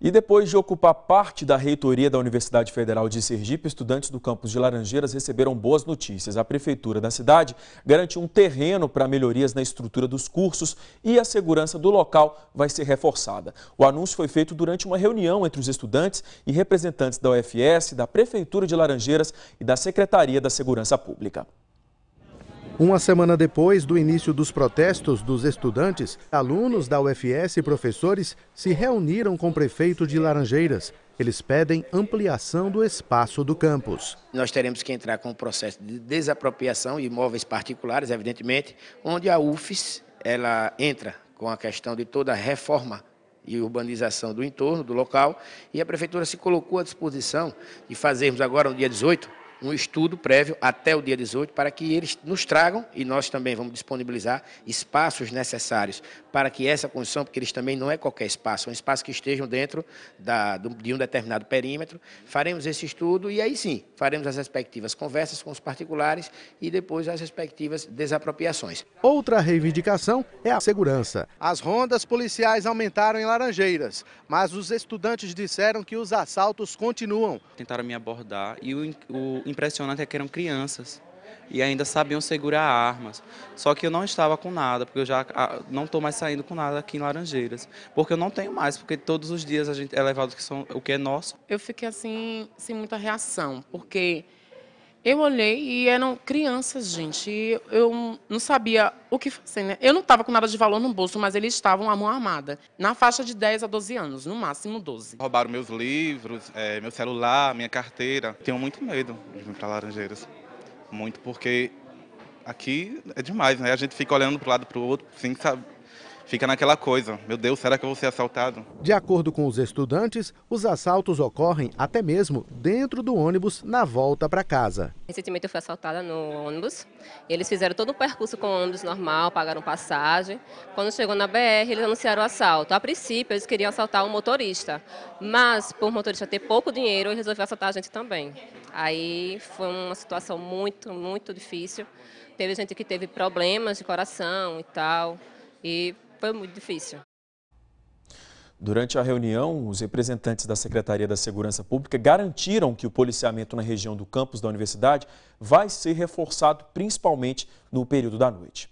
E depois de ocupar parte da reitoria da Universidade Federal de Sergipe, estudantes do campus de Laranjeiras receberam boas notícias. A prefeitura da cidade garantiu um terreno para melhorias na estrutura dos cursos e a segurança do local vai ser reforçada. O anúncio foi feito durante uma reunião entre os estudantes e representantes da UFS, da Prefeitura de Laranjeiras e da Secretaria da Segurança Pública. Uma semana depois do início dos protestos dos estudantes, alunos da UFS e professores se reuniram com o prefeito de Laranjeiras. Eles pedem ampliação do espaço do campus. Nós teremos que entrar com o processo de desapropriação de imóveis particulares, evidentemente, onde a UFES ela entra com a questão de toda a reforma e urbanização do entorno, do local, e a prefeitura se colocou à disposição de fazermos agora, no dia 18, um estudo prévio até o dia 18 para que eles nos tragam e nós também vamos disponibilizar espaços necessários para que essa condição, porque eles também não é qualquer espaço, é um espaço que estejam dentro da, de um determinado perímetro. Faremos esse estudo e aí sim faremos as respectivas conversas com os particulares e depois as respectivas desapropriações. Outra reivindicação é a segurança. As rondas policiais aumentaram em Laranjeiras, mas os estudantes disseram que os assaltos continuam. Tentaram me abordar e o, o impressionante é que eram crianças e ainda sabiam segurar armas. Só que eu não estava com nada, porque eu já ah, não estou mais saindo com nada aqui em Laranjeiras. Porque eu não tenho mais, porque todos os dias a gente é levado o que, são, o que é nosso. Eu fiquei assim, sem muita reação, porque eu olhei e eram crianças, gente. E eu não sabia o que fazer, né? Eu não estava com nada de valor no bolso, mas eles estavam à mão armada. Na faixa de 10 a 12 anos, no máximo 12. Roubaram meus livros, é, meu celular, minha carteira. Tenho muito medo de vir para Laranjeiras. Muito porque aqui é demais, né? A gente fica olhando para o lado para o outro, sem saber fica naquela coisa: meu Deus, será que eu vou ser assaltado? De acordo com os estudantes, os assaltos ocorrem até mesmo dentro do ônibus na volta para casa. Recentemente eu fui assaltada no ônibus. Eles fizeram todo o percurso com o ônibus normal, pagaram passagem. Quando chegou na BR, eles anunciaram o assalto. A princípio, eles queriam assaltar o motorista, mas por o motorista ter pouco dinheiro, ele resolveu assaltar a gente também. Aí foi uma situação muito, muito difícil. Teve gente que teve problemas de coração e tal. E foi muito difícil. Durante a reunião, os representantes da Secretaria da Segurança Pública garantiram que o policiamento na região do campus da universidade vai ser reforçado, principalmente no período da noite.